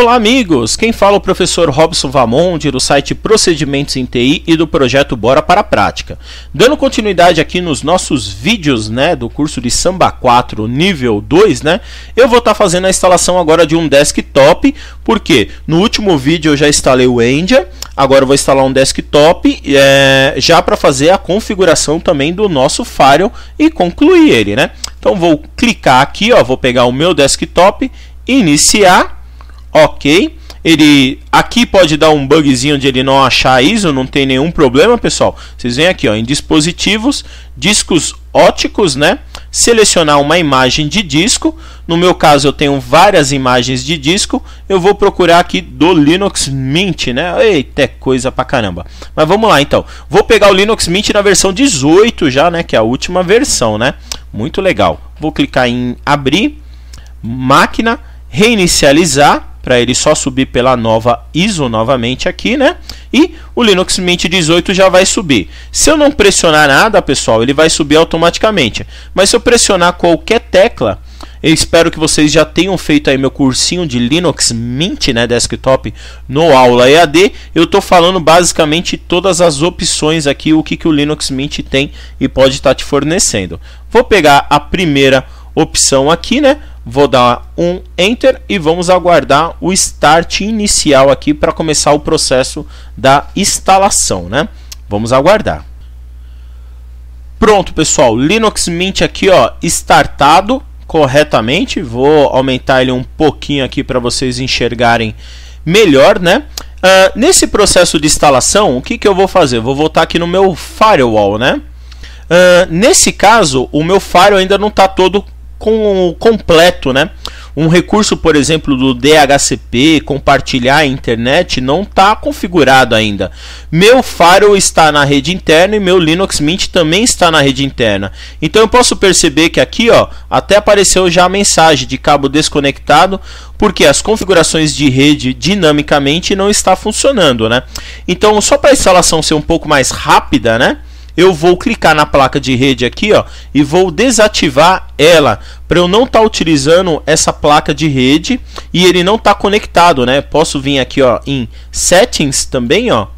Olá, amigos! Quem fala é o professor Robson Vamonde, do site Procedimentos em TI e do projeto Bora para a Prática. Dando continuidade aqui nos nossos vídeos né, do curso de Samba 4 nível 2, né, eu vou estar tá fazendo a instalação agora de um desktop, porque no último vídeo eu já instalei o Endia, agora vou instalar um desktop é, já para fazer a configuração também do nosso firewall e concluir ele. Né? Então vou clicar aqui, ó, vou pegar o meu desktop, iniciar ok. Ele aqui pode dar um bugzinho de ele não achar ISO, não tem nenhum problema, pessoal. Vocês vêm aqui, ó, em dispositivos, discos óticos, né? Selecionar uma imagem de disco. No meu caso, eu tenho várias imagens de disco. Eu vou procurar aqui do Linux Mint, né? Eita, é coisa pra caramba. Mas vamos lá, então. Vou pegar o Linux Mint na versão 18 já, né? Que é a última versão, né? Muito legal. Vou clicar em abrir, máquina, reinicializar para ele só subir pela nova ISO novamente aqui, né? E o Linux Mint 18 já vai subir. Se eu não pressionar nada, pessoal, ele vai subir automaticamente. Mas se eu pressionar qualquer tecla, eu espero que vocês já tenham feito aí meu cursinho de Linux Mint, né, desktop, no aula EAD. Eu estou falando basicamente todas as opções aqui, o que, que o Linux Mint tem e pode estar tá te fornecendo. Vou pegar a primeira opção aqui, né? vou dar um Enter e vamos aguardar o start inicial aqui para começar o processo da instalação, né? Vamos aguardar. Pronto, pessoal, Linux Mint aqui, ó, startado corretamente. Vou aumentar ele um pouquinho aqui para vocês enxergarem melhor, né? Uh, nesse processo de instalação, o que, que eu vou fazer? Vou voltar aqui no meu firewall, né? Uh, nesse caso, o meu firewall ainda não está todo com, completo, né? Um recurso, por exemplo, do DHCP, compartilhar a internet, não está configurado ainda. Meu Firewall está na rede interna e meu Linux Mint também está na rede interna. Então eu posso perceber que aqui, ó, até apareceu já a mensagem de cabo desconectado, porque as configurações de rede dinamicamente não está funcionando, né? Então, só para a instalação ser um pouco mais rápida, né? eu vou clicar na placa de rede aqui, ó, e vou desativar ela para eu não estar tá utilizando essa placa de rede e ele não estar tá conectado, né? Posso vir aqui, ó, em settings também, ó,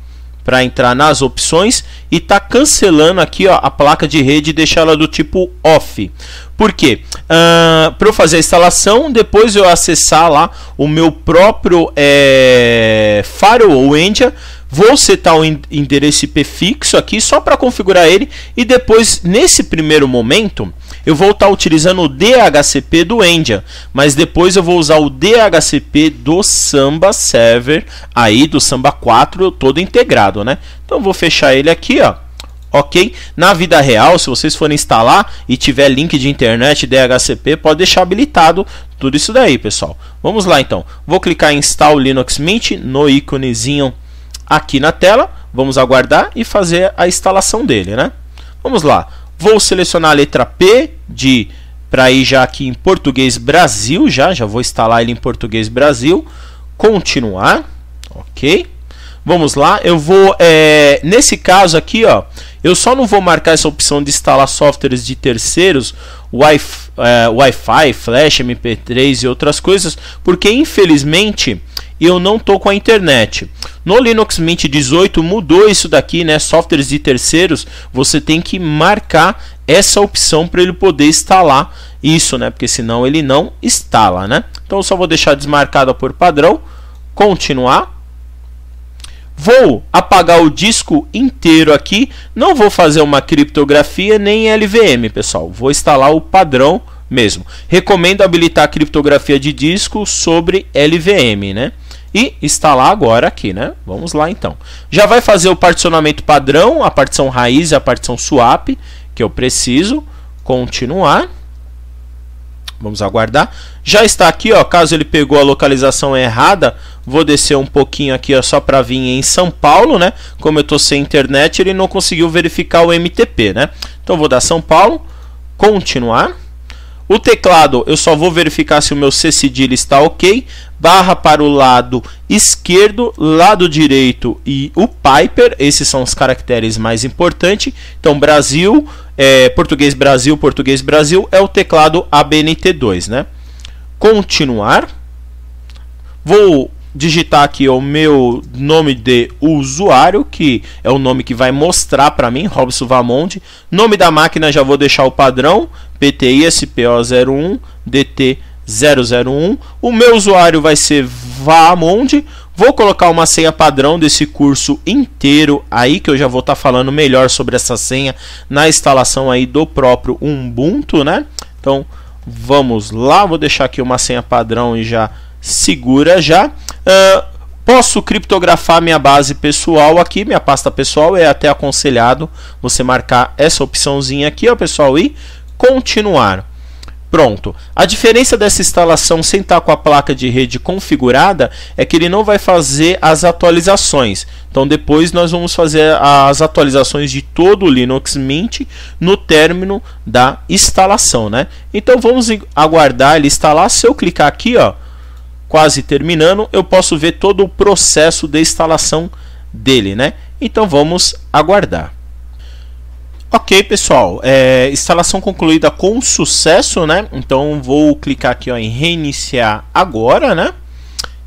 para entrar nas opções e tá cancelando aqui ó, a placa de rede e deixar ela do tipo off. Por quê? Uh, ah, para eu fazer a instalação, depois eu acessar lá o meu próprio é, Firewall Endia Vou setar o endereço IP fixo aqui só para configurar ele e depois, nesse primeiro momento, eu vou estar tá utilizando o DHCP do Endian, mas depois eu vou usar o DHCP do Samba Server, aí do Samba 4 todo integrado, né? Então vou fechar ele aqui, ó ok? Na vida real, se vocês forem instalar e tiver link de internet DHCP, pode deixar habilitado tudo isso daí, pessoal. Vamos lá então. Vou clicar em install Linux Mint no íconezinho aqui na tela. Vamos aguardar e fazer a instalação dele, né? Vamos lá. Vou selecionar a letra P de para ir já aqui em português Brasil já, já vou instalar ele em português Brasil. Continuar. OK. Vamos lá, eu vou. É, nesse caso aqui, ó, eu só não vou marcar essa opção de instalar softwares de terceiros, é, Wi-Fi, é, wi Flash, MP3 e outras coisas, porque infelizmente eu não tô com a internet. No Linux Mint 18 mudou isso daqui, né? Softwares de terceiros, você tem que marcar essa opção para ele poder instalar isso, né? Porque senão ele não instala, né? Então eu só vou deixar desmarcada por padrão, continuar Vou apagar o disco inteiro aqui, não vou fazer uma criptografia nem LVM, pessoal. Vou instalar o padrão mesmo. Recomendo habilitar a criptografia de disco sobre LVM, né? E instalar agora aqui, né? Vamos lá então. Já vai fazer o particionamento padrão, a partição raiz e a partição swap, que eu preciso. Continuar. Vamos aguardar. Já está aqui, ó. Caso ele pegou a localização errada, vou descer um pouquinho aqui, ó, só para vir em São Paulo, né? Como eu tô sem internet, ele não conseguiu verificar o MTP, né? Então vou dar São Paulo, continuar. O teclado, eu só vou verificar se o meu C cedilha está ok. Barra para o lado esquerdo, lado direito e o Piper. Esses são os caracteres mais importantes. Então, Brasil, é, português Brasil, português Brasil é o teclado ABNT2, né? Continuar. Vou digitar aqui o meu nome de usuário, que é o nome que vai mostrar para mim, Robson Vamonde Nome da máquina já vou deixar o padrão, PTISPO01 DT001. O meu usuário vai ser Vamonde Vou colocar uma senha padrão desse curso inteiro aí, que eu já vou estar tá falando melhor sobre essa senha na instalação aí do próprio Ubuntu, né? Então, vamos lá, vou deixar aqui uma senha padrão e já segura já. Uh, posso criptografar minha base pessoal aqui, minha pasta pessoal é até aconselhado você marcar essa opçãozinha aqui, ó, pessoal, e continuar. Pronto. A diferença dessa instalação sem estar com a placa de rede configurada é que ele não vai fazer as atualizações. Então depois nós vamos fazer as atualizações de todo o Linux Mint no término da instalação, né? Então vamos aguardar ele instalar. Se eu clicar aqui, ó, quase terminando, eu posso ver todo o processo de instalação dele, né? Então vamos aguardar. Ok, pessoal, é, instalação concluída com sucesso, né? Então vou clicar aqui ó, em reiniciar agora, né?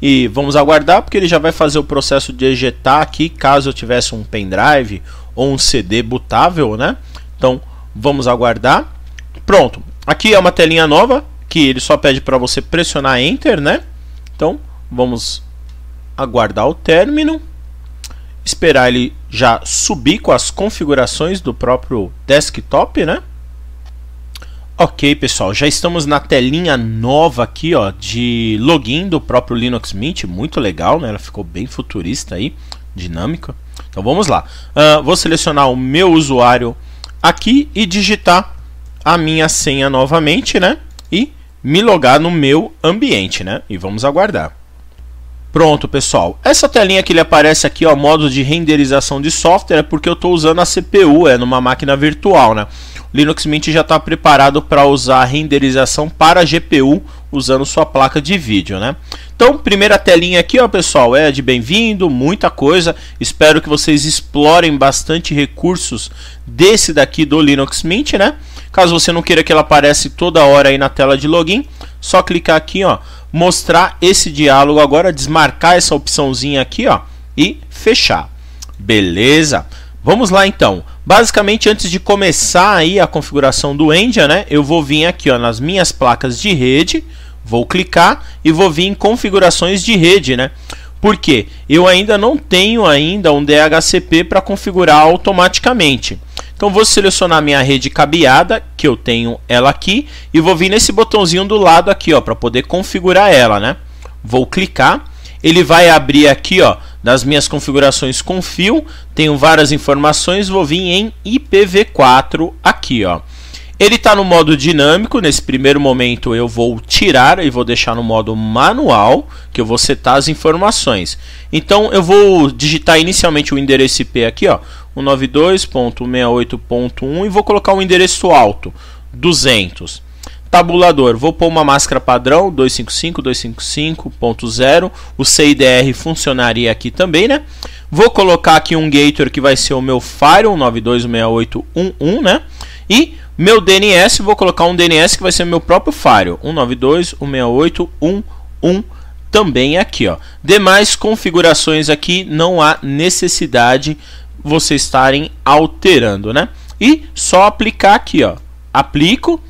E vamos aguardar porque ele já vai fazer o processo de ejetar aqui, caso eu tivesse um pendrive ou um CD bootável, né? Então vamos aguardar. Pronto, aqui é uma telinha nova que ele só pede para você pressionar Enter, né? Então, vamos aguardar o término, esperar ele já subir com as configurações do próprio desktop, né? Ok, pessoal, já estamos na telinha nova aqui, ó, de login do próprio Linux Mint, muito legal, né? Ela ficou bem futurista aí, dinâmica. Então vamos lá. Uh, vou selecionar o meu usuário aqui e digitar a minha senha novamente, né? me logar no meu ambiente, né? E vamos aguardar. Pronto, pessoal. Essa telinha que ele aparece aqui, ó, modo de renderização de software, é porque eu estou usando a CPU, é numa máquina virtual, né? O Linux Mint já está preparado para usar a renderização para a GPU usando sua placa de vídeo, né? Então, primeira telinha aqui, ó, pessoal, é de bem-vindo, muita coisa. Espero que vocês explorem bastante recursos desse daqui do Linux Mint, né? Caso você não queira que ela apareça toda hora aí na tela de login, só clicar aqui, ó, mostrar esse diálogo agora, desmarcar essa opçãozinha aqui, ó, e fechar. Beleza? Vamos lá então. Basicamente, antes de começar aí a configuração do Endia, né, eu vou vir aqui, ó, nas minhas placas de rede, vou clicar e vou vir em configurações de rede, né? Porque eu ainda não tenho ainda um DHCP para configurar automaticamente. Então vou selecionar minha rede cabeada, que eu tenho ela aqui, e vou vir nesse botãozinho do lado aqui, ó, para poder configurar ela, né? Vou clicar, ele vai abrir aqui, ó, das minhas configurações com fio, tenho várias informações, vou vir em IPv4 aqui, ó. Ele está no modo dinâmico, nesse primeiro momento eu vou tirar e vou deixar no modo manual, que eu vou setar as informações. Então eu vou digitar inicialmente o endereço IP aqui, ó, 1.92.168.1 e vou colocar um endereço alto, 200. Tabulador, vou pôr uma máscara padrão, 255.255.0, o CIDR funcionaria aqui também, né? Vou colocar aqui um gateway que vai ser o meu firewall, 1.92.168.11 né? E meu DNS, vou colocar um DNS que vai ser meu próprio firewall, 192.168.11 também aqui, ó. Demais configurações aqui não há necessidade vocês estarem alterando, né? E só aplicar aqui, ó. Aplico,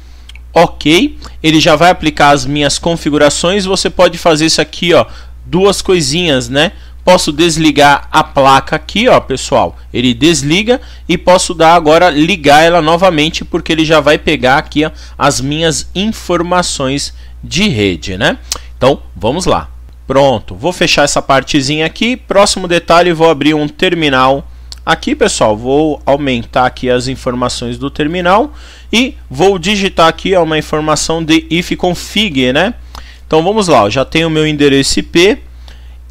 ok. Ele já vai aplicar as minhas configurações. Você pode fazer isso aqui, ó. Duas coisinhas, né? Posso desligar a placa aqui, ó, pessoal. Ele desliga e posso dar agora ligar ela novamente, porque ele já vai pegar aqui ó, as minhas informações de rede, né? Então, vamos lá. Pronto, vou fechar essa partezinha aqui. Próximo detalhe, vou abrir um terminal Aqui, pessoal, vou aumentar aqui as informações do terminal e vou digitar aqui uma informação de ifconfig, né? Então vamos lá, eu já tenho o meu endereço IP.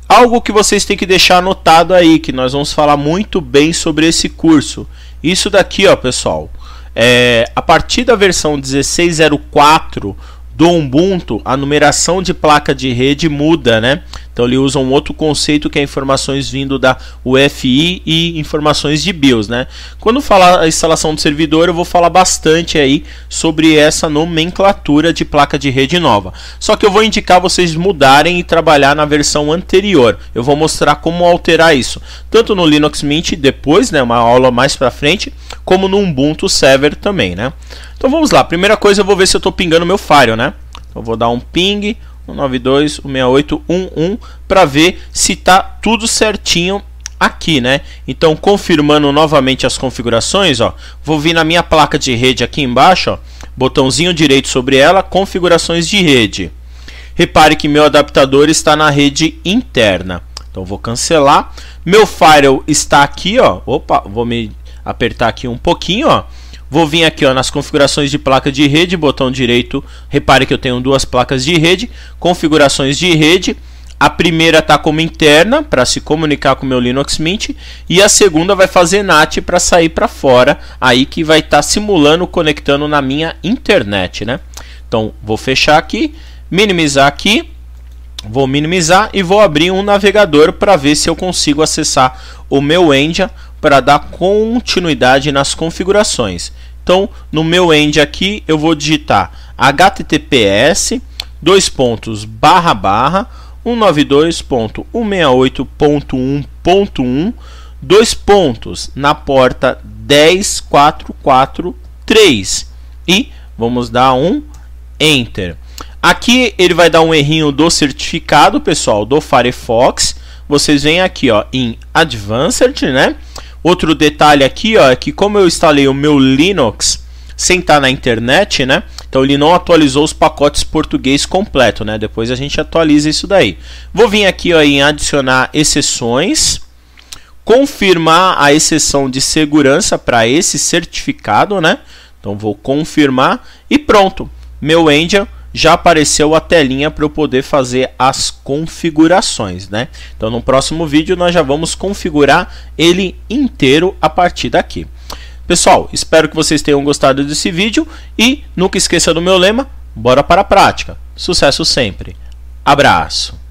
Algo que vocês têm que deixar anotado aí, que nós vamos falar muito bem sobre esse curso. Isso daqui, ó, pessoal, é, a partir da versão 1604 do Ubuntu, a numeração de placa de rede muda, né? Então ele usa um outro conceito que é informações vindo da UFI e informações de BIOS, né? Quando falar a instalação do servidor, eu vou falar bastante aí sobre essa nomenclatura de placa de rede nova. Só que eu vou indicar vocês mudarem e trabalhar na versão anterior. Eu vou mostrar como alterar isso, tanto no Linux Mint depois, né, uma aula mais para frente, como no Ubuntu Server também, né? Então vamos lá. Primeira coisa, eu vou ver se eu estou pingando meu Firewall, né? Então vou dar um ping 192.168.11 para ver se tá tudo certinho aqui, né? Então, confirmando novamente as configurações, ó, vou vir na minha placa de rede aqui embaixo, ó, botãozinho direito sobre ela, configurações de rede. Repare que meu adaptador está na rede interna. Então vou cancelar. Meu firewall está aqui, ó. Opa, vou me apertar aqui um pouquinho, ó. Vou vir aqui ó, nas configurações de placa de rede, botão direito. Repare que eu tenho duas placas de rede. Configurações de rede. A primeira está como interna para se comunicar com o meu Linux Mint e a segunda vai fazer NAT para sair para fora, aí que vai estar tá simulando conectando na minha internet, né? Então vou fechar aqui, minimizar aqui, vou minimizar e vou abrir um navegador para ver se eu consigo acessar o meu Endia para dar continuidade nas configurações. Então, no meu end aqui, eu vou digitar https dois pontos barra barra 192.168.1.1 dois pontos na porta 10443 e vamos dar um enter. Aqui ele vai dar um errinho do certificado, pessoal, do Firefox. Vocês vêm aqui, ó, em Advanced, né? Outro detalhe aqui ó, é que como eu instalei o meu Linux sem estar tá na internet, né? Então ele não atualizou os pacotes português completo, né? Depois a gente atualiza isso daí. Vou vir aqui ó, em adicionar exceções, confirmar a exceção de segurança para esse certificado, né? Então vou confirmar e pronto. Meu Angel já apareceu a telinha para eu poder fazer as configurações, né? Então no próximo vídeo nós já vamos configurar ele inteiro a partir daqui. Pessoal, espero que vocês tenham gostado desse vídeo e nunca esqueça do meu lema, bora para a prática. Sucesso sempre. Abraço.